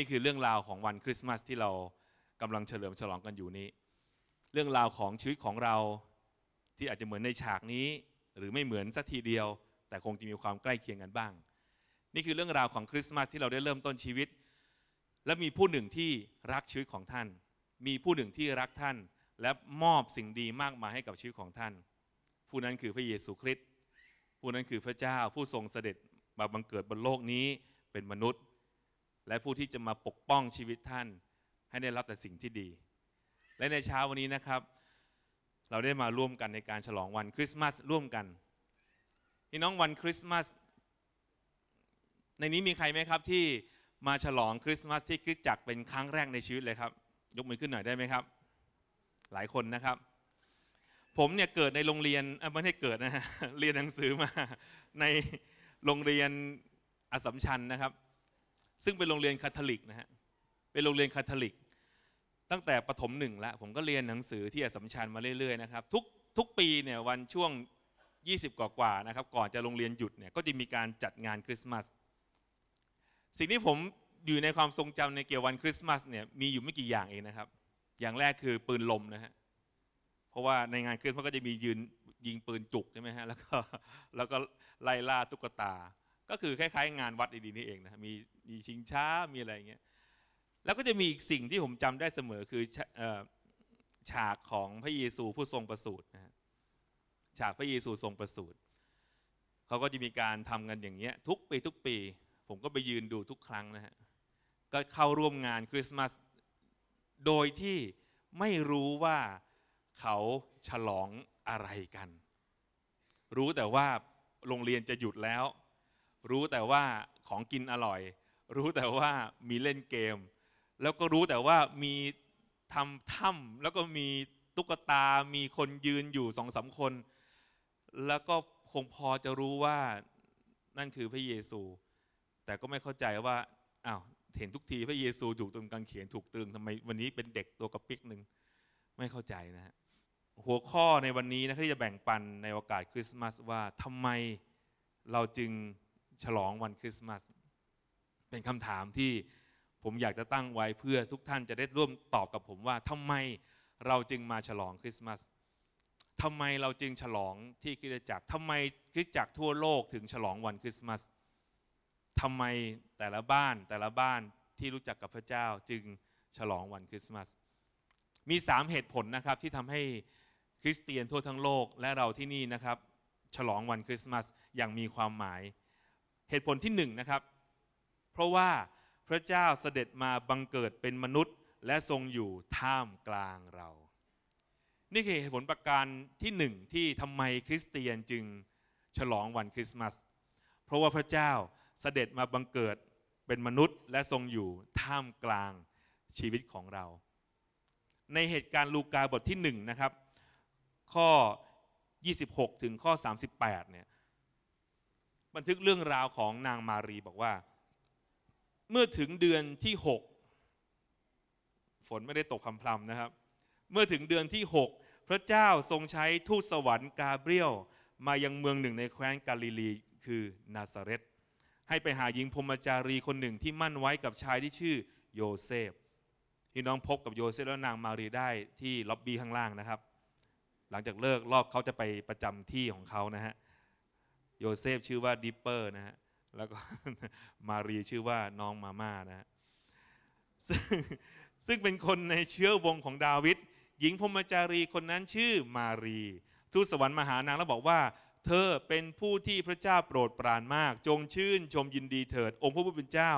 นี่คือเรื่องราวของวันคริสต์มาสที่เรากำลังเฉลิมฉลองกันอยู่นี้ เรื่องราวของชีวิตของเราที่อาจจะเหมือนในฉากนี้ หรือไม่เหมือนสักทีเดียว แต่คงจะมีความใกล้เคียงกันบ้าง นี่คือเรื่องราวของคริสต์มาสที่เราได้เริ่มต้นชีวิต และมีผู้หนึ่งที่รักชีวิตของท่าน มีผู้หนึ่งที่รักท่านและมอบสิ่งดีมากมายให้กับชีวิตของท่าน ผู้นั้นคือพระเยซูคริสต์ผู้นั้นคือพระเจ้าผู้ทรงเสด็จมาบังเกิดบนโลกนี้เป็นมนุษย์และผู้ที่จะมาปกป้องชีวิตท่าน ให้ได้รับแต่สิ่งที่ดี และในเช้าวันนี้นะครับ เราได้มาร่วมกันในการฉลองวันคริสต์มาสร่วมกันพี่น้องวันคริสต์มาส ในนี้มีใครไหมครับ ที่มาฉลองคริสต์มาส ที่คริสตจักรเป็นครั้งแรกในชีวิตเลยครับ ยกมือขึ้นหน่อยได้ไหมครับ หลายคนนะครับ ผมเนี่ยเกิดในโรงเรียนไม่ใด้เกิดนะ เรียนหนังสือมา ในโรงเรียนอสมชัญนะครับซึ่งเป็นโรงเรียนคาทอลิกนะฮะ เป็นโรงเรียนคาทอลิก ตั้งแต่ประถมหนึ่งละ ผมก็เรียนหนังสือที่อัสมชัญมาเรื่อย ๆ นะครับ ทุกทุกปีเนี่ยวันช่วง 20 กว่ากว่านะครับ ก่อนจะโรงเรียนหยุดเนี่ยก็จะมีการจัดงานคริสต์มาสสิ่งที่ผมอยู่ในความทรงจำในเกี่ยววันคริสต์มาสเนี่ยมีอยู่ไม่กี่อย่างเองนะครับ อย่างแรกคือปืนลมนะฮะเพราะว่าในงานคริสต์มาสก็จะมียืนยิงปืนจุกใช่ไหมฮะแล้วก็แล้วก็ไล่ล่าตุ๊กตาก็คือคล้ายๆงานวัดดีๆนี่เองนะมีมีชิงช้า มีอะไรเงี้ย แล้วก็จะมีอีกสิ่งที่ผมจำได้เสมอคือฉากของพระเยซูผู้ทรงประสูตินะฉากพระเยซูทรงประสูติเขาก็จะมีการทำกันอย่างเงี้ยทุกปีทุกปี ผมก็ไปยืนดูทุกครั้งนะฮะก็เข้าร่วมงานคริสต์มาสโดยที่ไม่รู้ว่าเขาฉลองอะไรกัน รู้แต่ว่าโรงเรียนจะหยุดแล้วรู้แต่ว่าของกินอร่อย รู้แต่ว่ามีเล่นเกม แล้วก็รู้แต่ว่ามีทำถ้ำแล้วก็มีตุ๊กตา มีคนยืนอยู่สองสาคนแล้วก็คงพอจะรู้ว่านั่นคือพระเยซู แต่ก็ไม่เข้าใจว่าอ้าวเห็นทุกทีพระเยซูถูกตรงกางเขนถูกตรึงทำไมวันนี้เป็นเด็กตัวกระปิกหนึ่งไม่เข้าใจนะฮะหัวข้อในวันนี้นะที่จะแบ่งปันในโอกาสคริสต์มาสว่าทำไมเราจึงฉลองวันคริสต์มาสเป็นคำถามที่ผมอยากจะตั้งไว้เพื่อทุกท่านจะได้ร่วมตอบกับผมว่าทำไมเราจึงมาฉลองคริสต์มาสทำไมเราจึงฉลองที่คริสตจักรทำไมคริสตจักรทั่วโลกถึงฉลองวันคริสต์มาสทำไมแต่ละบ้านแต่ละบ้านที่รู้จักกับพระเจ้าจึงฉลองวันคริสต์มาสมีสามเหตุผลนะครับที่ทำให้คริสเตียนทั่วทั้งโลกและเราที่นี่นะครับ ฉลองวันคริสต์มาสอย่างมีความหมายเหตุผลที่หนึ่งนะครับ เพราะว่าพระเจ้าเสด็จมาบังเกิดเป็นมนุษย์และทรงอยู่ท่ามกลางเรา นี่คือเหตุผลประการที่หนึ่งที่ทำไมคริสเตียนจึงฉลองวันคริสต์มาส เพราะว่าพระเจ้าเสด็จมาบังเกิดเป็นมนุษย์และทรงอยู่ท่ามกลางชีวิตของเรา ในเหตุการณ์ลูกาบทที่งนะครับข้อ 26ถึงข้อ38เนี่ยบันทึกเรื่องราวของนางมารีบอกว่า เมื่อถึงเดือนที่หกฝนไม่ได้ตกคำพรำนะครับ เมื่อถึงเดือนที่หกพระเจ้าทรงใช้ทูตสวรรค์กาเบรียล มายังเมืองหนึ่งในแคว้นกาลิลีคือนาซาเรตให้ไปหาหญิงพมจารีคนหนึ่งที่มั่นไว้กับชายที่ชื่อโยเซฟพี่น้องพบกับโยเซฟและนางมารีได้ที่ล็อบบี้ข้างล่างนะครับ หลังจากเลิกรอบเขาจะไปประจำที่ของเขานะฮะเโยเซฟชื่อว่า ดิปเปอร์นะฮะแล้วก็ มารีชื่อว่าน้องมาม่า นะฮะซซึ่งเป็นคนในเชื้อวงของ ดาวิดหญิงพมจารีคนนั้นชื่อมารีทูตสวรรค์มาหานาง แล้ว บอกว่า เธอเป็นผู้ที่พระเจ้าโปรดปรานมาก จงชื่น ชมยินดีเถิด องค์พระผู้เป็น เจ้า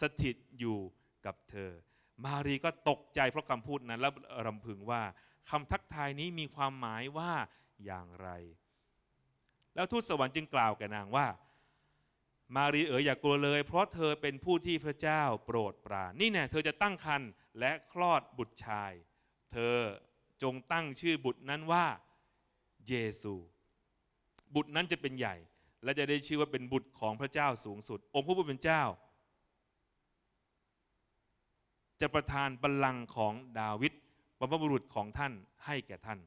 สถิตอยู่กับเธอ มารีก็ตกใจเพราะคำพูดนั้นและรำพึงว่าคำทักทายนี้มีความหมายว่าอย่างไรแล้วทูตสวรรค์จึงกล่าวแก่นางว่า มารีเอ๋ยอย่ากลัวเลยเพราะเธอเป็นผู้ที่พระเจ้าโปรดปรานนี่แน่เธอจะตั้งครรภ์และคลอดบุตรชาย เธอจงตั้งชื่อบุตรนั้นว่าเยซู บุตรนั้นจะเป็นใหญ่ และจะได้ชื่อว่าเป็นบุตรของพระเจ้าสูงสุด องค์พระผู้เป็นเจ้า จะประทานบัลลังก์ของดาวิดบรรพบุรุษของท่านให้แก่ท่าน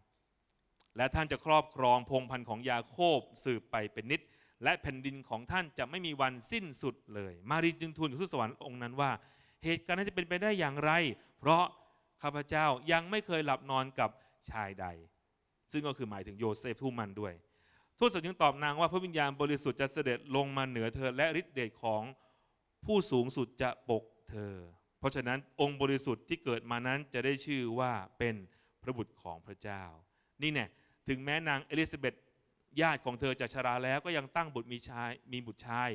และ ท่านจะครอบครอง พงพันธุ์ของยาโคบ สืบไปเป็นนิด และแผ่นดินของท่านจะไม่มีวันสิ้นสุดเลย มารีจึงทูลกับทูตสวรรค์องค์ นั้นว่า เหตุการณ์นั้นจะเป็นไปได้อย่างไร เพราะ ข้าพเจ้ายังไม่เคยหลับนอนกับชายใด ซึ่งก็คือหมายถึงโยเซฟทูมันด้วยทูตสวรรค์จึงตอบนางว่าพระวิญญาณบริสุทธิ์จะเสด็จลงมาเหนือเธอและฤทธิเดชของผู้สูงสุดจะปกเธอ เพราะฉะนั้นองค์บริสุทธิ์ที่เกิดมานั้นจะได้ชื่อว่าเป็นพระบุตรของพระเจ้านี่เนี่ยถึงแม้นางเอลิซาเบธญาติของเธอจะชราแล้ว ก็ยังตั้งบุตรมีชายมีบุตรชาย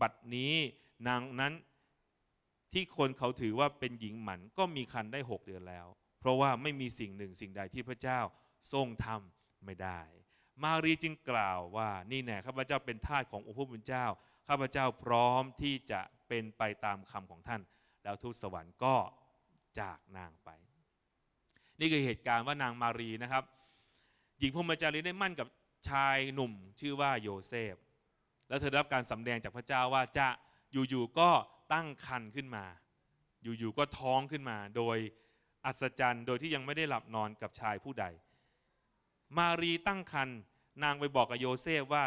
บัดนี้นางนั้นที่คนเขาถือว่าเป็นหญิงหมัน ก็มีคันได้หกเดือนแล้ว เพราะว่าไม่มีสิ่งหนึ่งสิ่งใดที่พระเจ้าทรงทำไม่ได้ มารีจึงกล่าวว่านี่แน่ข้าพเจ้าเป็นทาสขององค์พระผู้เป็นเจ้าข้าพเจ้าพร้อมที่จะเป็นไปตามคำของท่าน แล้วทูตสวรรค์ก็จากนางไป นี่คือเหตุการณ์ว่านางมารีนะครับหญิงพรมจารีได้มั่นกับชายหนุ่มชื่อว่าโยเซฟ แล้วเธอรับการสำแดง จากพระเจ้าว่าจะอยู่ๆก็ตั้งครรภ์ขึ้นมา อยู่ๆก็ท้องขึ้นมา โดยอัศจรรย์โดยที่ยังไม่ได้หลับนอนกับชายผู้ใด มารีตั้งครรภ์ นางไปบอกกับโยเซฟว่า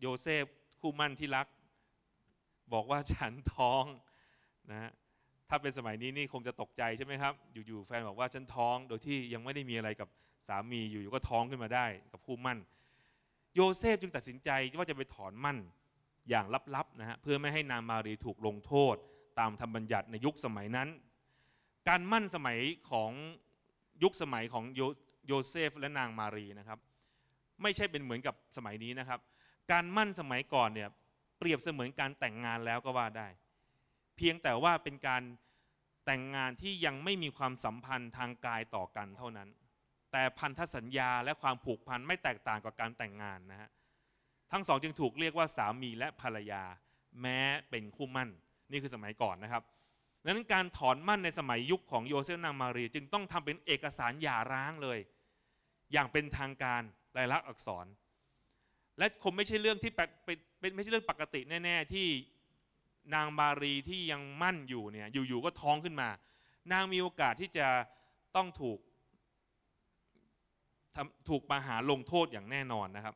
โยเซฟคู่มั่นที่รัก บอกว่าฉันท้องนะถ้าเป็นสมัยนี้นี่คงจะตกใจใช่ไหมครับ อยู่ๆแฟนบอกว่าฉันท้อง โดยที่ยังไม่ได้มีอะไรกับสามีอยู่ๆก็ท้องขึ้นมาได้กับคู่มั่นโยเซฟจึงตัดสินใจ ว่าจะไปถอนมั่นอย่างลับๆนะฮะเพื่อไม่ให้นางมารีถูกลงโทษ ตามธรรมบัญญัติในยุคสมัยนั้น การมั่นสมัยของยุคสมัยของโยเซฟและนางมารีนะครับ ไม่ใช่เป็นเหมือนกับสมัยนี้นะครับ การมั่นสมัยก่อนเนี่ยเปรียบเสมือนการแต่งงานแล้วก็ว่าได้เพียงแต่ว่าเป็นการแต่งงานที่ยังไม่มีความสัมพันธ์ทางกายต่อกันเท่านั้น แต่พันธสัญญาและความผูกพันไม่แตกต่างกับการแต่งงาน นะฮะทั้งสองจึงถูกเรียกว่าสามีและภรรยา แม้เป็นคู่มั่นนี่คือสมัยก่อนนะครับดังนั้นการถอนมั่นในสมัยยุคของโยเซฟนางมารีจึงต้องทำเป็นเอกสารหย่าร้างเลย อย่างเป็นทางการลายลักษณ์อักษร และคงไม่ใช่เรื่องที่เป็นไม่ใช่เรื่องปกติแน่ๆที่นางบารีที่ยังมั่นอยู่ เนี่ย อยู่ ๆ ก็ท้องขึ้นมา นางมีโอกาสที่จะต้องถูกถูกประหารลงโทษอย่างแน่นอนนะครับ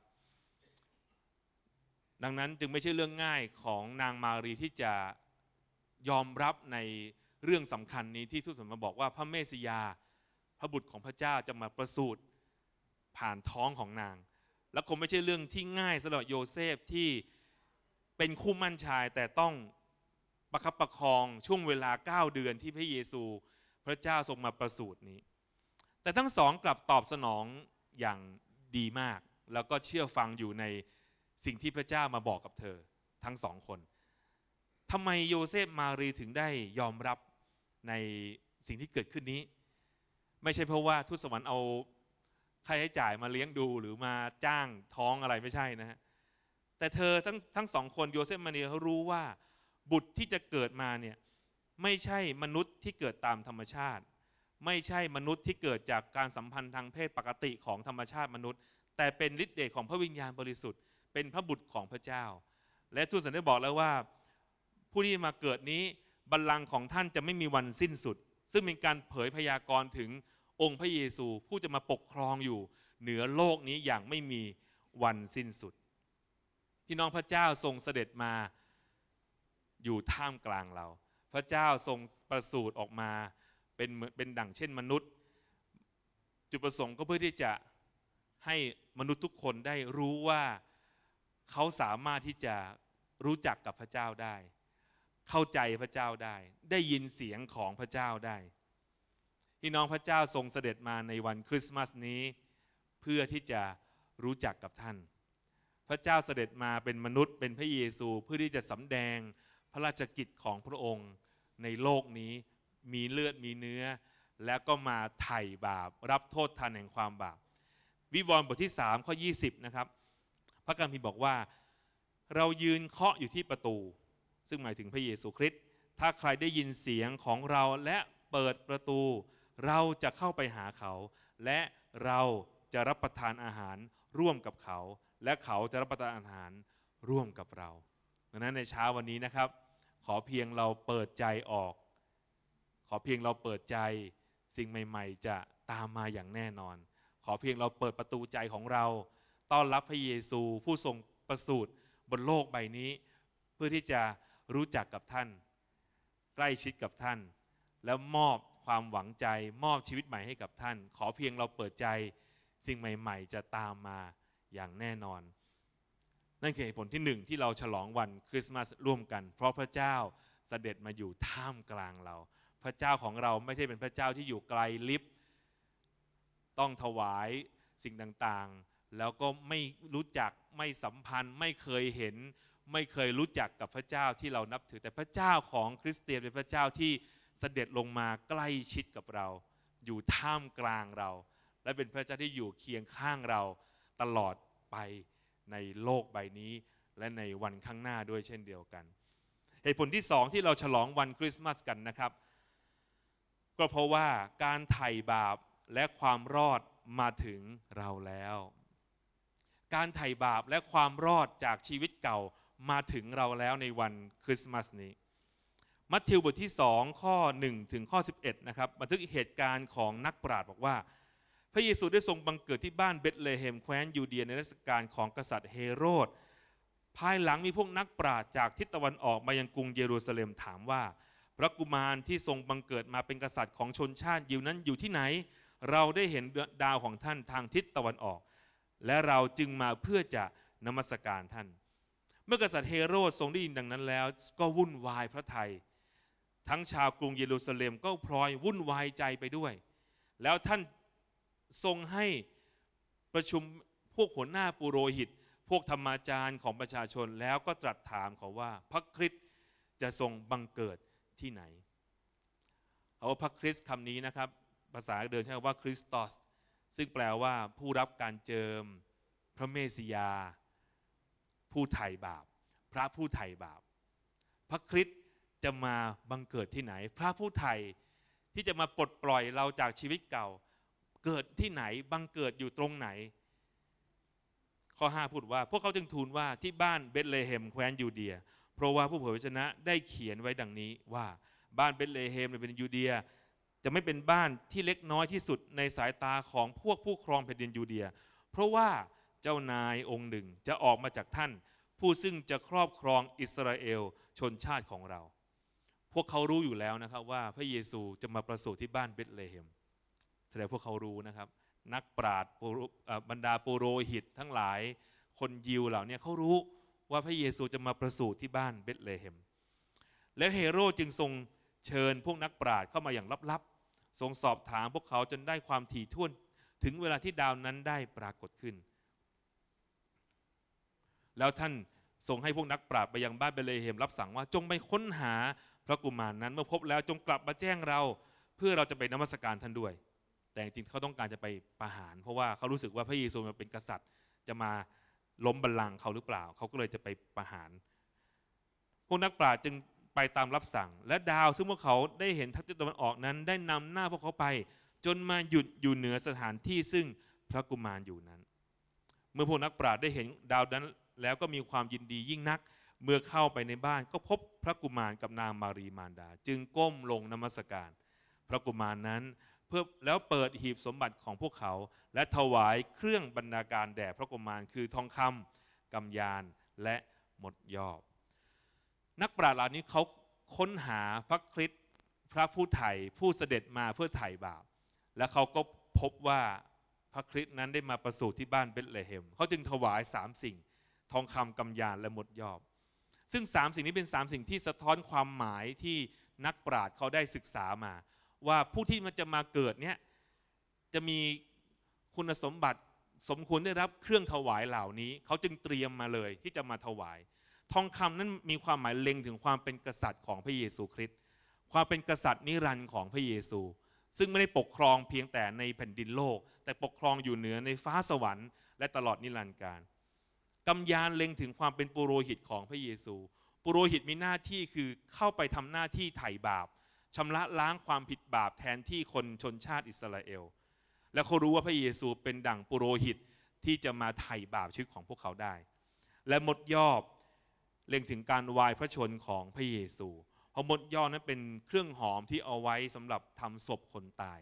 ดังนั้นจึงไม่ใช่เรื่องง่ายของนางมารีที่จะยอมรับในเรื่องสำคัญนี้ที่ทูตสันมาบอกว่าพระเมสยาพระบุตรของพระเจ้าจะมาประสูติ ผ่านท้องของนาง และคงไม่ใช่เรื่องที่ง่ายสำหรับโยเซฟที่เป็นคู่มั่นชายแต่ต้องประคับประคองช่วงเวลา 9 เดือนที่พระเยซู พระเจ้าทรงมาประสูตินี้ แต่ทั้งสองกลับตอบสนองอย่างดีมาก แล้วก็เชื่อฟังอยู่ในสิ่งที่พระเจ้ามาบอกกับเธอทั้งสองคนทำไมโยเซฟมารีถึงได้ยอมรับในสิ่งที่เกิดขึ้นนี้ ไม่ใช่เพราะว่าทุสวรรค์เอาค่าใช้จ่ายมาเลี้ยงดูหรือมาจ้างท้องอะไรไม่ใช่นะฮะแต่เธอทั้งทั้งสองคนโยเซฟมารีเขารู้ว่าบุตรที่จะเกิดมาเนี่ยไม่ใช่มนุษย์ที่เกิดตามธรรมชาติ ไม่ใช่มนุษย์ที่เกิดจากการสัมพันธ์ทางเพศปกติของธรรมชาติมนุษย์ แต่เป็นฤทธิ์เดชของพระวิญญาณบริสุทธิ์เป็นพระบุตรของพระเจ้า และทูตสันได้บอกแล้วว่าผู้ที่มาเกิดนี้บัลลังก์ของท่านจะไม่มีวันสิ้นสุด ซึ่งเป็นการเผยพยากรณ์ถึงองค์พระเยซูผู้จะมาปกครองอยู่เหนือโลกนี้อย่างไม่มีวันสิ้นสุดที่น้องพระเจ้าทรงเสด็จมาอยู่ท่ามกลางเรา พระเจ้าทรงประสูติออกมาเป็นเหมือนเป็นดั่งเช่นมนุษย์ จุดประสงค์ก็เพื่อที่จะให้มนุษย์ทุกคนได้รู้ว่าเขาสามารถที่จะรู้จักกับพระเจ้าได้ เข้าใจพระเจ้าได้ได้ยินเสียงของพระเจ้าได้ ที่น้องพระเจ้าทรงเสด็จมาในวันคริสต์มาสนี้ เพื่อที่จะรู้จักกับท่าน พระเจ้าเสด็จมาเป็นมนุษย์ เป็นพระเยซูเพื่อที่จะสำแดงพระราชกิจของพระองค์ในโลกนี้มีเลือดมีเนื้อแล้วก็มาไถ่บาปรับโทษทันแห่งความบาปวิวรณ์บทที่3ข้อ 20 นะครับ พระกัมพีบอกว่าเรายืนเคาะอยู่ที่ประตู ซึ่งหมายถึงพระเยซูคริสต์ถ้าใครได้ยินเสียงของเราและเปิดประตู เราจะเข้าไปหาเขา และเราจะรับประทานอาหารร่วมกับเขา และเขาจะรับประทานอาหารร่วมกับเราดังนั้นในเช้าวันนี้นะครับขอเพียงเราเปิดใจออก ขอเพียงเราเปิดใจสิ่งใหม่ ๆ จะตามมาอย่างแน่นอน ขอเพียงเราเปิดประตูใจของเรา ต้อนรับพระเยซูผู้ทรงประสูติบนโลกใบนี้ เพื่อที่จะรู้จักกับท่าน ใกล้ชิดกับท่าน แล้วมอบความหวังใจ มอบชีวิตใหม่ให้กับท่าน ขอเพียงเราเปิดใจ สิ่งใหม่ ๆ จะตามมาอย่างแน่นอนนั่นคือเหตุผลที่หนึ่งที่เราฉลองวันคริสต์มาสร่วมกัน เพราะพระเจ้าเสด็จมาอยู่ท่ามกลางเรา พระเจ้าของเราไม่ใช่เป็นพระเจ้าที่อยู่ไกลลิบต้องถวายสิ่งต่างๆ แล้วก็ไม่รู้จักไม่สัมพันธ์ไม่เคยเห็นไม่เคยรู้จักกับพระเจ้าที่เรานับถือแต่พระเจ้าของคริสเตียนเป็นพระเจ้าที่เสด็จลงมาใกล้ชิดกับเรา อยู่ท่ามกลางเรา และเป็นพระเจ้าที่อยู่เคียงข้างเราตลอดไปในโลกใบนี้และในวันข้างหน้าด้วยเช่นเดียวกัน เหตุผลที่สองที่เราฉลองวันคริสต์มาสกันนะครับ ก็เพราะว่าการไถ่บาปและความรอดมาถึงเราแล้ว การไถ่บาปและความรอดจากชีวิตเก่ามาถึงเราแล้วในวันคริสต์มาสนี้มัทธิวบทที่ 2 ข้อ1ถึงข้อ11นะครับบันทึกเหตุการณ์ของนักปราชญ์บอกว่าพระเยซูได้ทรงบังเกิดที่บ้านเบธเลเฮมแคว้นยูเดียในรัชกาลของกษัตริย์เฮโรดภายหลังมีพวกนักปราชญ์จากทิศตะวันออกมายังกรุงเยรูซาเล็มถามว่าพระกุมารที่ทรงบังเกิดมาเป็นกษัตริย์ของชนชาติยิวนั้นอยู่ที่ไหน เราได้เห็นดาวของท่านทางทิศตะวันออก และเราจึงมาเพื่อจะนมัสการท่าน เมื่อกษัตริย์เฮโรดทรงได้ยินดังนั้น แล้วก็วุ่นวายพระยัย ทั้งชาวกรุงเยรูซาเล็มก็พลอยวุ่นวายใจไปด้วย แล้วท่านทรงให้ประชุมพวกหัวหน้าปุโรหิต พวกธรรมาจารย์ของประชาชน แล้วก็ตรัสถามเขาว่าพระคริสต์จะทรงบังเกิดที่ไหนเอาพระคริสต์คำนี้นะครับ ภาษาเดิมใช้ว่า คริสตอส ซึ่งแปลว่าผู้รับการเจิมพระเมสสิยา ผู้ไถ่บาป พระผู้ไถ่บาป พระคริสต์จะมาบังเกิดที่ไหน พระผู้ไถ่ที่จะมาปลดปล่อยเราจากชีวิตเก่าเกิดที่ไหน บังเกิดอยู่ตรงไหนข้อ5 พูดว่า พวกเขาจึงทูลว่าที่บ้านเบธเลเฮมแคว้นยูเดีย เพราะว่าผู้เผยพระชนะได้เขียนไว้ดังนี้ว่าบ้านเบธเลเฮมเป็นยูเดียจะไม่เป็นบ้านที่เล็กน้อยที่สุดในสายตาของพวกผู้ครองแผ่นดินยูเดีย เพราะว่าเจ้านายองค์หนึ่งจะออกมาจากท่าน ผู้ซึ่งจะครอบครองอิสราเอลชนชาติของเรา พวกเขารู้อยู่แล้วนะครับว่าพระเยซูจะมาประสูติที่บ้านเบธเลเฮมแสดงพวกเขารู้นะครับนักปราชญ์บรรดาปุโรหิตทั้งหลายคนยิวเหล่านี้เขารู้ว่าพระเยซูจะมาประสูติที่บ้านเบธเลเฮมแล้วเฮโรจึงทรงเชิญพวกนักปราชญ์เข้ามาอย่างลับๆทรงสอบถามพวกเขาจนได้ความถี่ถ้วนถึงเวลาที่ดาวนั้นได้ปรากฏขึ้น แล้วท่านส่งให้พวกนักปราชญ์ไปยังบ้านเบเลเฮมรับสั่งว่าจงไปค้นหาพระกุมารนนั้นเมื่อพบแล้วจงกลับมาแจ้งเรา เพื่อเราจะไปนมัสการท่านด้วยแต่จริงเขาต้องการจะไปประหารเพราะว่าเขารู้สึกว่าพระเยซูมาเป็นกษัตริย์ จะมาล้มบัลลังก์เขาหรือเปล่าเขาก็เลยจะไปประหาร พวกนักปราชญ์จึงไปตามรับสั่ง และดาวซึ่งพวกเขาได้เห็นทัพทิศตะวันออกนั้น ได้นำหน้าพวกเขาไปจนมาหยุดอยู่เหนือสถานที่ซึ่งพระกุมารอยู่นั้น เมื่อพวกนักปราชญ์ได้เห็นดาวนั้นแล้วก็มีความยินดียิ่งนักเมื่อเข้าไปในบ้านก็พบพระกุมารกับนางมารีมารดา จึงก้มลงนมัสการ พระกุมารนั้นพื่อแล้วเปิดหีบสมบัติของพวกเขา และถวายเครื่องบรรณาการแด่พระกุมารคือทองคำกำยานและหมดยอบนักปราชญ์เหล่านี้เขาค้นหาพระคริสต์พระผู้ไถ่ผู้เสด็จมาเพื่อไถ่บาปและเขาก็พบว่าพระคริสต์นั้นได้มาประสูติที่บ้านเบธเลเฮมเขาจึงถวายสามสิ่งทองคำกำยานและหมดยอบซึ่งสามสิ่งนี้เป็นสามสิ่งที่สะท้อนความหมายที่นักปราชญ์เขาได้ศึกษามาว่าผู้ที่มันจะมาเกิดเนี่ยจะมีคุณสมบัติสมควรได้รับเครื่องถวายเหล่านี้ เขาจึงเตรียมมาเลยที่จะมาถวาย ทองคำนั้นมีความหมายเล็งถึงความเป็นกษัตริย์ของพระเยซูคริสต์ความเป็นกษัตริย์นิรันดร์ของพระเยซู ซึ่งไม่ได้ปกครองเพียงแต่ในแผ่นดินโลก แต่ปกครองอยู่เหนือในฟ้าสวรรค์และตลอดนิรันดร์การกายานเล็งถึงความเป็นปุโรหิตของพระเยซู ปุโรหิตมีหน้าที่คือเข้าไปทำหน้าที่ไถ่บาปชำระล้างความผิดบาปแทนที่คนชนชาติอิสราเอล และเขารู้ว่าพระเยซูเป็นดั่งปุโรหิตที่จะมาไถ่บาปชีวิตของพวกเขาได้ และมดยอบเล็งถึงการวายพระชนของพระเยซู เพราะมดยอบนั้นเป็นเครื่องหอมที่เอาไว้สำหรับทำศพคนตาย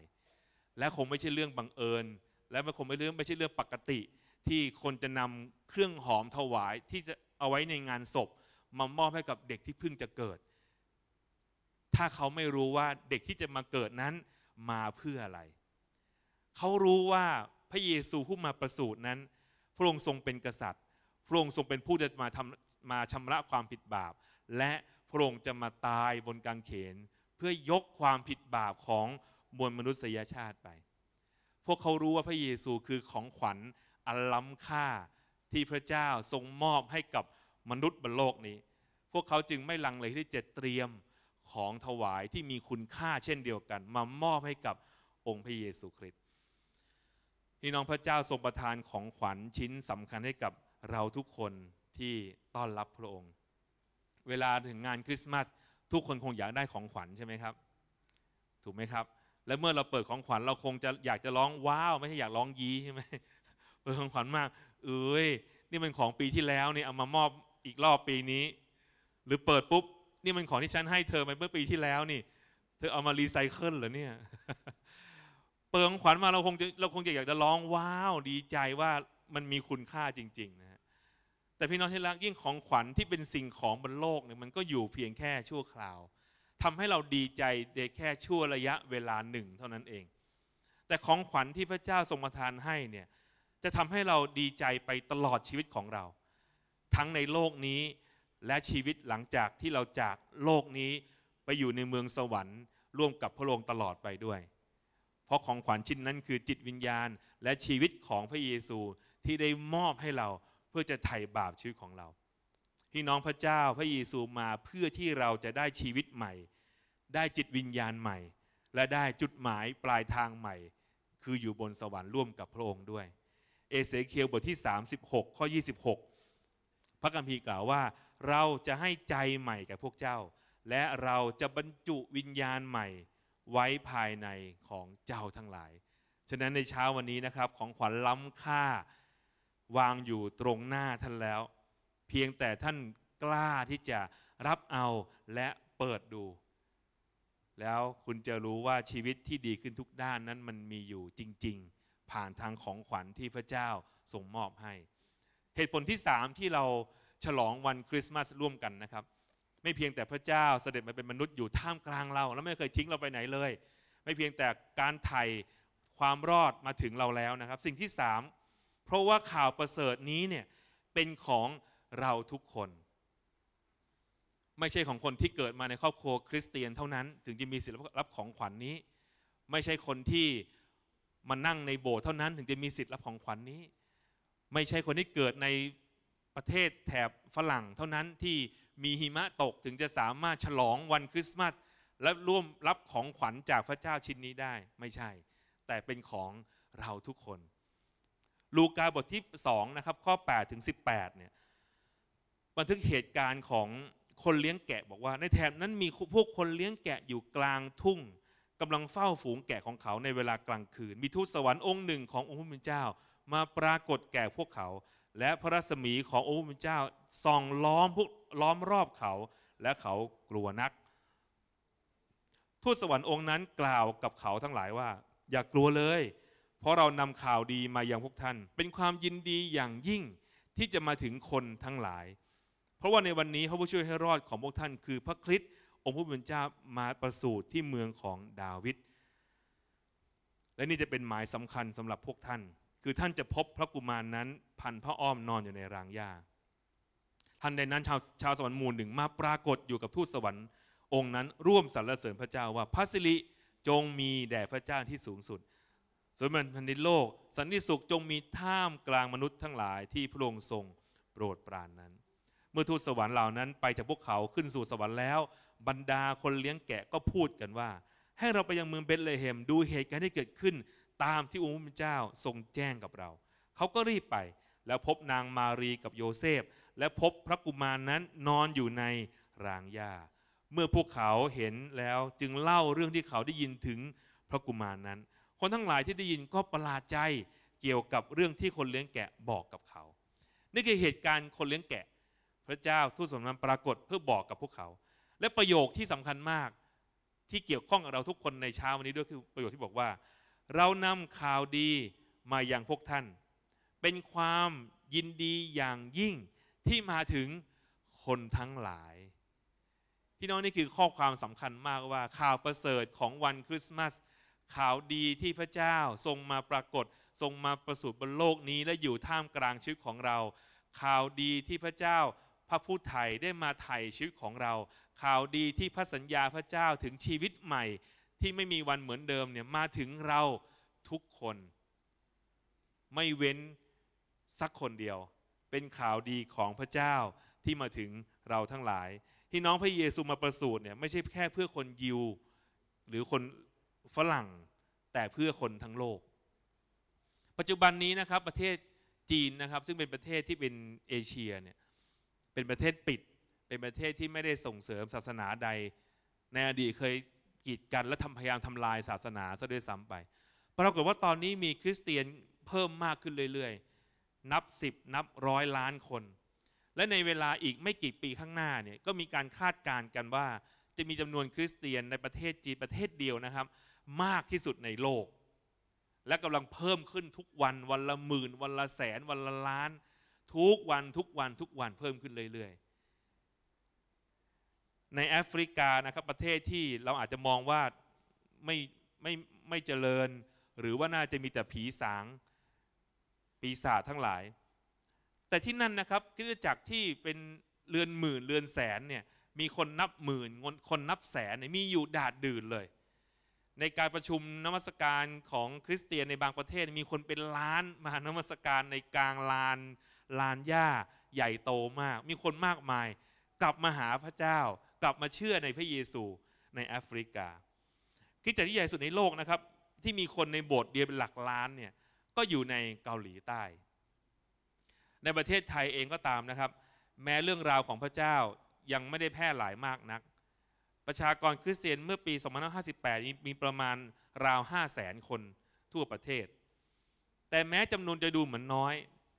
และคงไม่ใช่เรื่องบังเอิญ และมันคงไม่เรื่องไม่ใช่เรื่องปกติ ที่คนจะนำเครื่องหอมถวายที่จะเอาไว้ในงานศพ มามอบให้กับเด็กที่เพิ่งจะเกิดถ้าเขาไม่รู้ว่าเด็กที่จะมาเกิดนั้นมาเพื่ออะไร เขารู้ว่าพระเยซูผู้มาประสูตินั้น พระองค์ทรงเป็นกษัตริย์ พระองค์ทรงเป็นผู้จะมาทำมาชำระความผิดบาป และพระองค์จะมาตายบนกางเขน เพื่อยกความผิดบาปของมวลมนุษยชาติไป พวกเขารู้ว่าพระเยซูคือของขวัญอันล้ำค่าที่พระเจ้าทรงมอบให้กับมนุษย์บนโลกนี้ พวกเขาจึงไม่ลังเลที่จะเตรียมของถวายที่มีคุณค่าเช่นเดียวกัน มามอบให้กับองค์พระเยซูคริสต์พี่น้องพระเจ้าทรงประทานของขวัญชิ้นสำคัญให้กับเราทุกคนที่ต้อนรับพระองค์ เวลาถึงงาน คริสต์มาส ทุกคนคงอยากได้ของขวัญใช่ไหมครับถูกไหมครับและเมื่อเราเปิดของขวัญเราคงจะอยากจะร้องว้าวไม่ใช่อยากร้องยี้ใช่ไหมเปิดของขวัญมากเอ้ยนี่มันของปีที่แล้วนี่เอามามอบอีกรอบปีนี้ หรือเปิดปุ๊บนี่มันของที่ฉันให้เธอไปเมื่อปีที่แล้วนี่ เธอเอามารีไซเคิลเหรอเนี่ย เปิงขวัญมาเราคงจะเราคงจะอยากจะร้องว้าว ดีใจว่ามันมีคุณค่าจริงๆนะฮะ แต่พี่น้องที่รักยิ่งของขวัญที่เป็นสิ่งของบนโลกเนี่ยมันก็อยู่เพียงแค่ชั่วคราว ทำให้เราดีใจได้แค่ชั่วระยะเวลาหนึ่งเท่านั้นเอง แต่ของขวัญที่พระเจ้าทรงประทานให้เนี่ย จะทำให้เราดีใจไปตลอดชีวิตของเรา ทั้งในโลกนี้และชีวิตหลังจากที่เราจากโลกนี้ไปอยู่ในเมืองสวรรค์ร่วมกับพระองค์ตลอดไปด้วย เพราะของขวัญชิ้นนั้นคือจิตวิญญาณและชีวิตของพระเยซูที่ได้มอบให้เราเพื่อจะไถ่บาปชีวิตของเรา พี่น้องพระเจ้าพระเยซูมาเพื่อที่เราจะได้ชีวิตใหม่ ได้จิตวิญญาณใหม่ และได้จุดหมายปลายทางใหม่ คืออยู่บนสวรรค์ร่วมกับพระองค์ด้วย เอเสเคียวบทที่ 36ข้อ26พระคัมภีร์กล่าวว่าเราจะให้ใจใหม่แก่พวกเจ้า และเราจะบรรจุวิญญาณใหม่ไว้ภายในของเจ้าทั้งหลายฉะนั้นในเช้าวันนี้นะครับ ของขวัญล้ำค่า วางอยู่ตรงหน้าท่านแล้ว เพียงแต่ท่านกล้าที่จะรับเอาและเปิดดู แล้วคุณจะรู้ว่าชีวิตที่ดีขึ้นทุกด้านนั้นมันมีอยู่จริงๆ ผ่านทางของขวัญที่พระเจ้าส่งมอบให้เหตุผลที่สามที่เราฉลองวันคริสต์มาสร่วมกันนะครับ ไม่เพียงแต่พระเจ้าเสด็จมาเป็นมนุษย์อยู่ท่ามกลางเรา แล้วไม่เคยทิ้งเราไปไหนเลย ไม่เพียงแต่การไถ่ความรอดมาถึงเราแล้วนะครับ สิ่งที่สามเพราะว่าข่าวประเสริฐนี้เนี่ย เป็นของเราทุกคน ไม่ใช่ของคนที่เกิดมาในครอบครัวคริสเตียนเท่านั้นถึงจะมีสิทธิ์รับของขวัญนนี้ ไม่ใช่คนที่มานั่งในโบสถ์เท่านั้น ถึงจะมีสิทธิ์รับของขวัญนนี้ไม่ใช่คนที่เกิดในประเทศแถบฝรั่งเท่านั้นที่มีหิมะตกถึงจะสามารถฉลองวันคริสต์มาสและร่วมรับของขวัญจากพระเจ้าชิ้นนี้ได้ ไม่ใช่ แต่เป็นของเราทุกคน ลูกาบทที่2นะครับข้อ8ถึง18เนี่ยบันทึกเหตุการณ์ของคนเลี้ยงแกะบอกว่าในแถบนั้นมีพวกคนเลี้ยงแกะอยู่กลางทุ่ง กำลังเฝ้าฝูงแกะของเขาในเวลากลางคืน มีทูตสวรรค์องค์หนึ่งขององค์พระผู้เป็นเจ้ามาปรากฏแก่พวกเขา และพระรมีขององค์พระเจ้าส่องล้อมพวกล้อมรอบเขาและเขากลัวนักทูตสวรรค์องค์นั้นกล่าวกับเขาทั้งหลายว่า อย่ากกลัวเลยเพราะเรานำข่าวดีมายังพวกท่าน เป็นความยินดีอย่างยิ่งที่จะมาถึงคนทั้งหลาย เพราะว่าในวันนี้พระผู้ช่วยให้รอดของพวกท่านคือพระคริสต์องค์พระผู้เป็นเจ้ามาประสูติที่เมืองของดาวิดและนี่จะเป็นหมายสำคัญสำหรับพวกท่านคือ ท่านจะพบพระกุมารนนั้น พันพระอ้อมนอนอยู่ในรางหญ้าทันใดนั้นชาวชาวสวรรค์หมู่หนึ่งมาปรากฏอยู่กับทูตสวรรค์องค์นั้น ร่วมสรรเสริญพระเจ้าว่า พระสิริจงมีแด่พระเจ้าที่สูงสุดส่วนมันพันธิโลกสันติสุขจงมีท่ามกลางมนุษย์ทั้งหลายที่พระองค์ทรงโปรดปรานนั้น เมื่อทูตสวรรค์เหล่านั้นไปจากพวกเขาขึ้นสู่สวรรค์แล้วบรรดาคนเลี้ยงแกะก็พูดกันว่า ให้เราไปยังเมืองเบธเลเฮมดูเหตุการณ์ที่เกิดขึ้นตามที่องค์พระเจ้าทรงแจ้งกับเรา เขาก็รีบไป แล้วพบนางมารีกับโยเซฟและพบพระกุมารนั้นนอนอยู่ในรางหญ้า เมื่อพวกเขาเห็นแล้วจึงเล่าเรื่องที่เขาได้ยินถึงพระกุมารนั้น คนทั้งหลายที่ได้ยินก็ประหลาดใจเกี่ยวกับเรื่องที่คนเลี้ยงแกะบอกกับเขา นี่คือเหตุการณ์คนเลี้ยงแกะ พระเจ้าทูตสมนันปรากฏเพื่อบอกกับพวกเขา และประโยคที่สำคัญมากที่เกี่ยวข้องกับเราทุกคนในเช้าวันนี้ด้วยคือประโยคที่บอกว่าเรานำข่าวดีมาอย่างพวกท่าน เป็นความยินดีอย่างยิ่งที่มาถึงคนทั้งหลายพี่น้องนี่คือข้อความสำคัญมากว่าข่าวประเสริฐของวันคริสต์มาสข่าวดีที่พระเจ้าทรงมาปรากฏ ทรงมาประสูติบนโลกนี้และอยู่ท่ามกลางชีวิตของเราข่าวดีที่พระเจ้าพระผู้ไถ่ได้มาไถ่ชีวิตของเรา ข่าวดีที่พระสัญญาพระเจ้าถึงชีวิตใหม่ที่ไม่มีวันเหมือนเดิมเนี่ยมาถึงเราทุกคน ไม่เว้นสักคนเดียว เป็นข่าวดีของพระเจ้าที่มาถึงเราทั้งหลาย ที่น้องพระเยซูมาประสูติเนี่ยไม่ใช่แค่เพื่อคนยิวหรือคนฝรั่งแต่เพื่อคนทั้งโลก ปัจจุบันนี้นะครับประเทศจีนนะครับ ซึ่งเป็นประเทศที่เป็นเอเชียเนี่ยเป็นประเทศปิดเป็นประเทศที่ไม่ได้ส่งเสริมศาสนาใดในอดีตเคยกีดกัน และทาพยายามทำลายศาสนา ซะด้วยซ้ำไป ปรากฏว่าตอนนี้มีคริสเตียนเพิ่มมากขึ้นเรื่อยๆ นับสิบนับร้อยล้านคน และในเวลาอีกไม่กี่ปีข้างหน้าเนี่ยก็มีการคาดการณ์กันว่า จะมีจำนวนคริสเตียนในประเทศจีนประเทศเดียวนะครับ มากที่สุดในโลก และกำลังเพิ่มขึ้นทุกวันวันละหมื่นวันละแสน วันละล้าน ทุกวันทุกวันทุกวันเพิ่มขึ้นเรื่อยๆในแอฟริกานะครับประเทศที่เราอาจจะมองว่าไม่ไม่ไม่เจริญ หรือว่าน่าจะมีแต่ผีสางปีศาจทั้งหลาย แต่ที่นั่นนะครับคิดจักที่เป็นเรือนหมื่นเรือนแสนเนี่ยมีคนนับหมื่นคนนับแสนเนี่ยมีอยู่ดาดดื่นเลย ในการประชุมนมัสการของคริสเตียนในบางประเทศมีคนเป็นล้านมานมัสการในกลางลานลานหญ้าใหญ่โตมาก มีคนมากมายกลับมาหาพระเจ้ากลับมาเชื่อในพระเยซูในแอฟริกาคริสตจักรที่ใหญ่สุดในโลกนะครับ ที่มีคนในโบสถ์เดียวเป็นหลักล้านเนี่ย ก็อยู่ในเกาหลีใต้ ในประเทศไทยเองก็ตามนะครับ แม้เรื่องราวของพระเจ้ายังไม่ได้แพร่หลายมากนัก ประชากรคริสเตียนเมื่อปี 2558 มีประมาณราว 5 0 0แสนคนทั่วประเทศ แต่แม้จำนวนจะดูเหมือนน้อย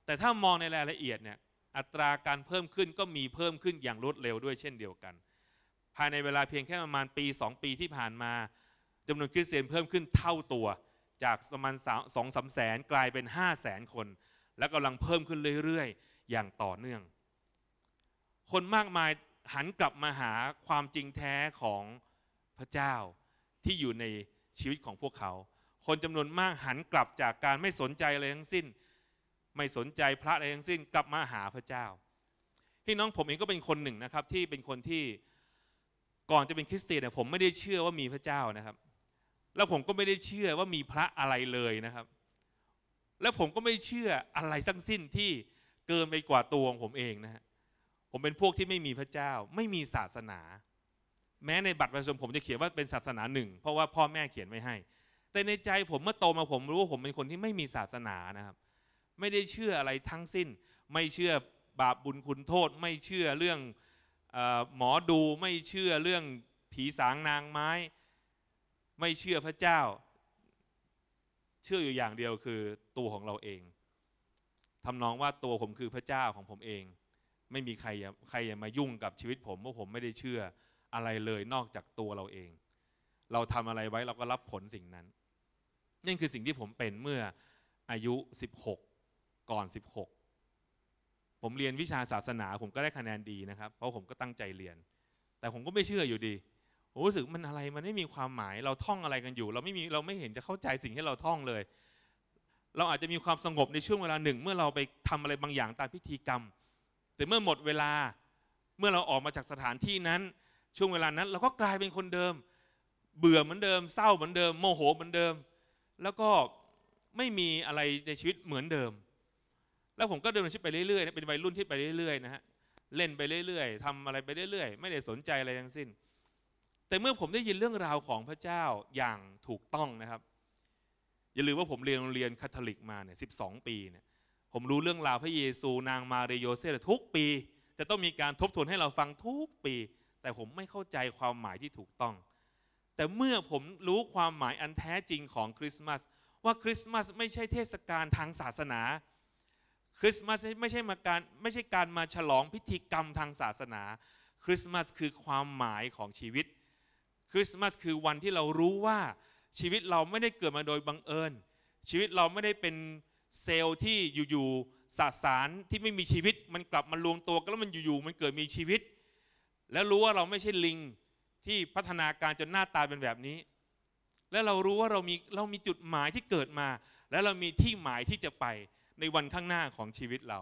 แต่ถ้ามองในรายละเอียดเนี่ยอัตราการเพิ่มขึ้นก็มีเพิ่มขึ้นอย่างรวดเร็วด้วยเช่นเดียวกันภายในเวลาเพียงแค่ประมาณปี 2ปีที่ผ่านมาจำนวนคริสเตียนเพิ่มขึ้นเท่าตัวจากประมาณสองสามแสนกลายเป็นห้าแสนคน และกำลังเพิ่มขึ้นเรื่อยๆ อย่างต่อเนื่อง คนมากมายหันกลับมาหาความจริงแท้ของพระเจ้าที่อยู่ในชีวิตของพวกเขา คนจำนวนมากหันกลับจากการไม่สนใจอะไรทั้งสิ้น ไม่สนใจพระอะไรทั้งสิ้นกลับมาหาพระเจ้าพี่น้องผมเองก็เป็นคนหนึ่งนะครับที่เป็นคนที่ก่อนจะเป็นคริสเตียนเนี่ยผมไม่ได้เชื่อว่ามีพระเจ้านะครับ แล้วผมก็ไม่ได้เชื่อว่ามีพระอะไรเลยนะครับ และผมก็ไม่เชื่ออะไรทั้งสิ้นที่เกินไปกว่าตัวของผมเองนะฮะผมเป็นพวกที่ไม่มีพระเจ้าไม่มีศาสนา แม้ในบัตรประชาชนผมจะเขียนว่าเป็นศาสนาหนึ่ง เพราะว่าพ่อแม่เขียนไว้ให้ แต่ในใจผมเมื่อโตมาผมรู้ว่าผมเป็นคนที่ไม่มีศาสนานะครับ ไม่ได้เชื่ออะไรทั้งสิ้น ไม่เชื่อบาปบุญคุณโทษไม่เชื่อเรื่องหมอดูไม่เชื่อเรื่องผีสางนางไม้ ไม่เชื่อพระเจ้า เชื่ออยู่อย่างเดียวคือตัวของเราเองทำนองว่าตัวผมคือพระเจ้าของผมเอง ไม่มีใครใครยมายุ่งกับชีวิตผมเพราะผมไม่ได้เชื่ออะไรเลยนอกจากตัวเราเอง เราทำอะไรไว้เราก็รับผลสิ่งนั้นนั่นคือสิ่งที่ผมเป็นเมื่ออายุ 16 ก่อน16ผมเรียนวิชาศาสนาผมก็ได้คะแนนดีนะครับเพราะผมก็ตั้งใจเรียน แต่ผมก็ไม่เชื่ออยู่ดีผมรู้สึกมันอะไรมันไม่มีความหมายเราท่องอะไรกันอยู่ เราไม่มีเราไม่เห็นจะเข้าใจสิ่งที่เราท่องเลย เราอาจจะมีความสงบในช่วงเวลาหนึ่ง เมื่อเราไปทำอะไรบางอย่างตามพิธีกรรม แต่เมื่อหมดเวลาเมื่อเราออกมาจากสถานที่นั้น ช่วงเวลานั้น เราก็กลายเป็นคนเดิม เบื่อเหมือนเดิมเศร้า เหมือนเดิมโมโห เหมือนเดิม แล้วก็ไม่มีอะไรในชีวิตเหมือนเดิมแล้วผมก็เดินชีวิตไปเรื่อยๆ เป็นวัยรุ่นที่ไปเรื่อย ๆ นะฮะ เล่นไปเรื่อยๆ ทำอะไรไปเรื่อยๆ ไม่ได้สนใจอะไรทั้งสิ้น แต่เมื่อผมได้ยินเรื่องราวของพระเจ้าอย่างถูกต้องนะครับ อย่าลืมว่าผมเรียนโรงเรียนคาทอลิกมาเนี่ยสิปีเนี่ย ผมรู้เรื่องราวพระเยซูนางมาเรโยเซ่ทุกปี จะต้องมีการทบทวนให้เราฟังทุกปี แต่ผมไม่เข้าใจความหมายที่ถูกต้อง แต่เมื่อผมรู้ความหมายอันแท้จริงของคริสต์มาส ว่าคริสต์มาสไม่ใช่เทศกาลทางศาสนาคริสต์มาสไม่ใช่มาการไม่ใช่การมาฉลองพิธีกรรมทางศาสนาคริสต์มาสคือความหมายของชีวิตคริสต์มาสคือวันที่เรารู้ว่าชีวิตเราไม่ได้เกิดมาโดยบังเอิญ ชีวิตเราไม่ได้เป็นเซลล์ที่อยู่ๆสสารที่ไม่มีชีวิตมันกลับมารวมตัวกันแล้วมันอยู่ๆมันเกิดมีชีวิต แล้วรู้ว่าเราไม่ใช่ลิงที่พัฒนาการจนหน้าตาเป็นแบบนี้ และเรารู้ว่าเรามีเรามีจุดหมายที่เกิดมา และเรามีที่หมายที่จะไปในวันข้างหน้าของชีวิตเรา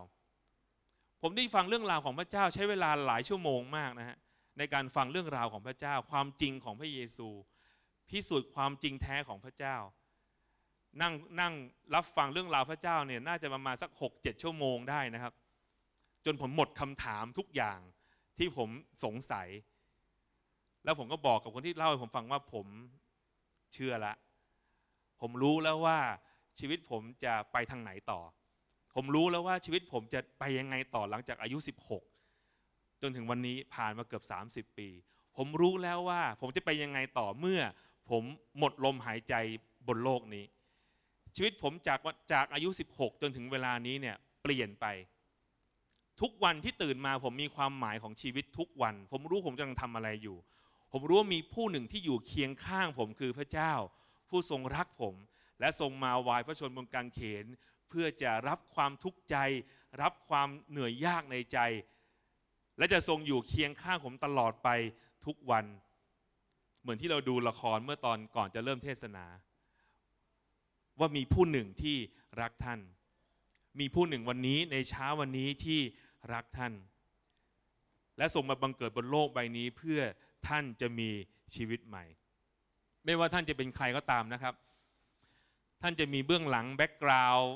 ผมได้ฟังเรื่องราวของพระเจ้าใช้เวลาหลายชั่วโมงมากนะฮะในการฟังเรื่องราวของพระเจ้าความจริงของพระเยซู พิสูจน์ความจริงแท้ของพระเจ้า นั่งนั่งรับฟังเรื่องราวพระเจ้าเนี่ยน่าจะประมาณสัก 6-7 ชั่วโมงได้นะครับ จนผมหมดคำถามทุกอย่างที่ผมสงสัย แล้วผมก็บอกกับคนที่เล่าให้ผมฟังว่าผมเชื่อละ ผมรู้แล้วว่าชีวิตผมจะไปทางไหนต่อผมรู้แล้วว่าชีวิตผมจะไปยังไงต่อหลังจากอายุ 16 จนถึงวันนี้ผ่านมาเกือบ 30 ปี ผมรู้แล้วว่าผมจะไปยังไงต่อเมื่อ ผมหมดลมหายใจบนโลกนี้ ชีวิตผมจากจากอายุ 16 จนถึงเวลานี้เนี่ยเปลี่ยนไป ทุกวันที่ตื่นมาผมมีความหมายของชีวิตทุกวัน ผมรู้ผมกำลังทำอะไรอยู่ ผมรู้ว่ามีผู้หนึ่งที่อยู่เคียงข้าง ผมคือพระเจ้า ผู้ทรงรักผมและทรงมาวายพระชนบนกางเขนเพื่อจะรับความทุกข์ใจ รับความเหนื่อยยากในใจ และจะทรงอยู่เคียงข้างผมตลอดไปทุกวัน เหมือนที่เราดูละครเมื่อตอนก่อนจะเริ่มเทศนา ว่ามีผู้หนึ่งที่รักท่าน มีผู้หนึ่งวันนี้ในเช้าวันนี้ที่รักท่าน และทรงมาบังเกิดบนโลกใบนี้เพื่อท่านจะมีชีวิตใหม่ ไม่ว่าท่านจะเป็นใครก็ตามนะครับ ท่านจะมีเบื้องหลังแบ็กกราวด์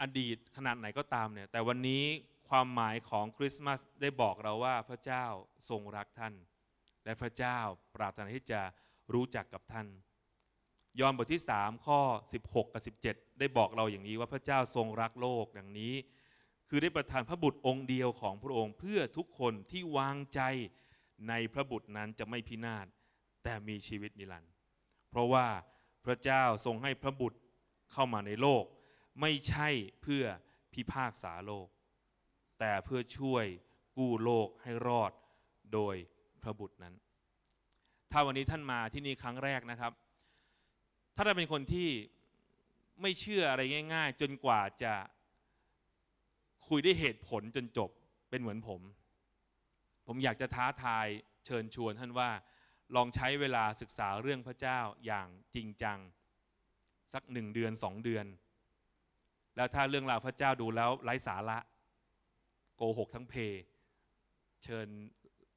อดีตขนาดไหนก็ตามเนี่ย แต่วันนี้ความหมายของคริสต์มาสได้บอกเราว่าพระเจ้าทรงรักท่าน และพระเจ้าปรารถนาที่จะรู้จักกับท่าน ยอห์นบทที่3ข้อ16กับ17 ได้บอกเราอย่างนี้ว่าพระเจ้าทรงรักโลกอย่างนี้ คือได้ประทานพระบุตรองค์เดียวของพระองค์ เพื่อทุกคนที่วางใจในพระบุตรนั้นจะไม่พินาศแต่มีชีวิตนิรันดร์เพราะว่าพระเจ้าทรงให้พระบุตรเข้ามาในโลกไม่ใช่เพื่อพิพากษาโลก แต่เพื่อช่วยกู้โลกให้รอดโดยพระบุตรนั้น ถ้าวันนี้ท่านมาที่นี่ครั้งแรกนะครับ ถ้าท่านเป็นคนที่ไม่เชื่ออะไรง่าย ๆ จนกว่าจะคุยได้เหตุผลจนจบเป็นเหมือนผม ผมอยากจะท้าทายเชิญชวนท่านว่าลองใช้เวลาศึกษาเรื่องพระเจ้าอย่างจริงจังสักหนึ่งเดือนสองเดือนแล้ว ถ้าเรื่องราวพระเจ้าดูแล้วไร้สาระโกหกทั้งเพเชิญ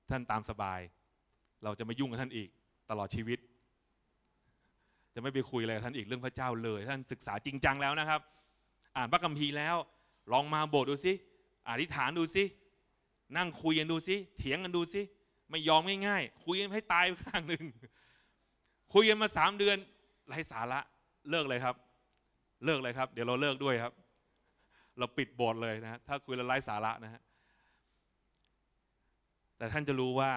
ท่านตามสบาย เราจะไม่ยุ่งกับท่านอีกตลอดชีวิต จะไม่ไปคุยอะไรกับท่านอีกเรื่องพระเจ้าเลย ท่านศึกษาจริงจังแล้วนะครับ อ่านพระคัมภีร์แล้ว ลองมาโบสถ์ดูสิอธิษฐานดูสินั่งคุยกันดูสิเถียงกันดูสิไม่ยอมง่ายๆคุยกันให้ตายข้างหนึ่งคุยกันมาสามเดือนไร้สาระเลิกเลยครับเลิกเลยครับ เดี๋ยวเราเลิกด้วยครับ เราปิดบทเลยนะถ้าคุยแล้วไร้สาระนะฮะแต่ท่านจะรู้ว่า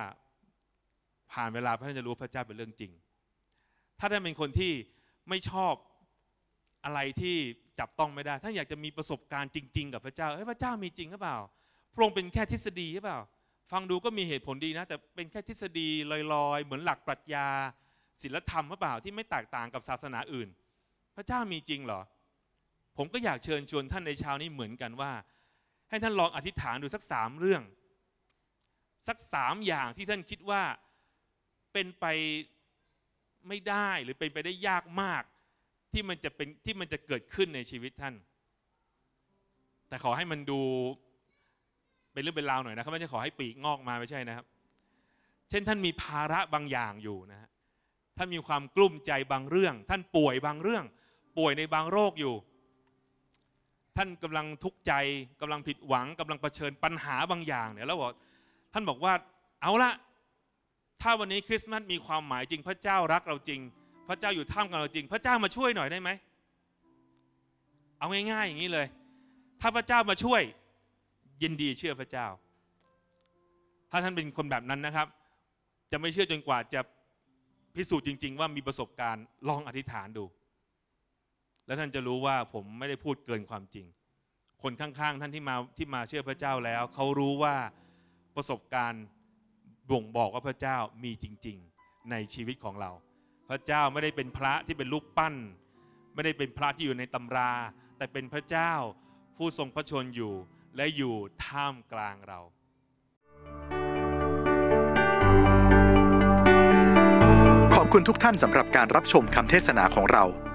ผ่านเวลาท่านจะรู้พระเจ้าเป็นเรื่องจริง ถ้าท่านเป็นคนที่ไม่ชอบอะไรที่จับต้องไม่ได้ท่านอยากจะมีประสบการณ์จริง ๆ กับพระเจ้าเฮ้ยพระเจ้ามีจริงหรือเปล่าพระองค์เป็นแค่ทฤษฎีหรือเปล่า ฟังดูก็มีเหตุผลดีนะแต่เป็นแค่ทฤษฎีลอยๆเหมือนหลักปรัชญา ศิลธรรมหรือเปล่าที่ ไม่แตกต่างกับศาสนาอื่นพระเจ้ามีจริงเหรอ ผมก็อยากเชิญชวนท่านในเช้านี้เหมือนกันว่า ให้ท่านลองอธิษฐานดูสักสามเรื่อง สักสามอย่างที่ท่านคิดว่าเป็นไปไม่ได้หรือเป็นไปได้ยากมากที่มันจะเป็นที่มันจะเกิดขึ้นในชีวิตท่าน แต่ขอให้มันดูเป็นเรื่องเป็นราวหน่อยนะครับไม่ใช่ขอให้ปีกงอกมาไม่ใช่นะครับ เช่นท่านมีภาระบางอย่างอยู่นะฮะท่านมีความกลุ้มใจบางเรื่อง ท่านป่วยบางเรื่องป่วยในบางโรคอยู่ ท่านกำลังทุกข์ใจกำลังผิดหวัง กำลังเผชิญปัญหาบางอย่างเนี่ยแล้วบอกท่านบอกว่าเอาละถ้าวันนี้คริสต์มาสมีความหมายจริง พระเจ้ารักเราจริง พระเจ้าอยู่ท่ามกลางเราจริง พระเจ้ามาช่วยหน่อยได้ไหม เอาง่ายๆอย่างนี้เลย ถ้าพระเจ้ามาช่วยยินดีเชื่อพระเจ้า ถ้าท่านเป็นคนแบบนั้นนะครับ จะไม่เชื่อจนกว่าจะพิสูจน์จริง ๆ ว่ามีประสบการณ์ลองอธิษฐานดูแล้วท่านจะรู้ว่าผมไม่ได้พูดเกินความจริง คนข้างๆท่านที่มาที่มาเชื่อพระเจ้าแล้วเขารู้ว่าประสบการณ์บ่งบอกว่าพระเจ้ามีจริง ๆในชีวิตของเรา พระเจ้าไม่ได้เป็นพระที่เป็นรูปปั้น ไม่ได้เป็นพระที่อยู่ในตำรา แต่เป็นพระเจ้าผู้ทรงพระชนอยู่ และอยู่ท่ามกลางเรา ขอบคุณทุกท่านสำหรับการรับชมคำเทศนาของเรา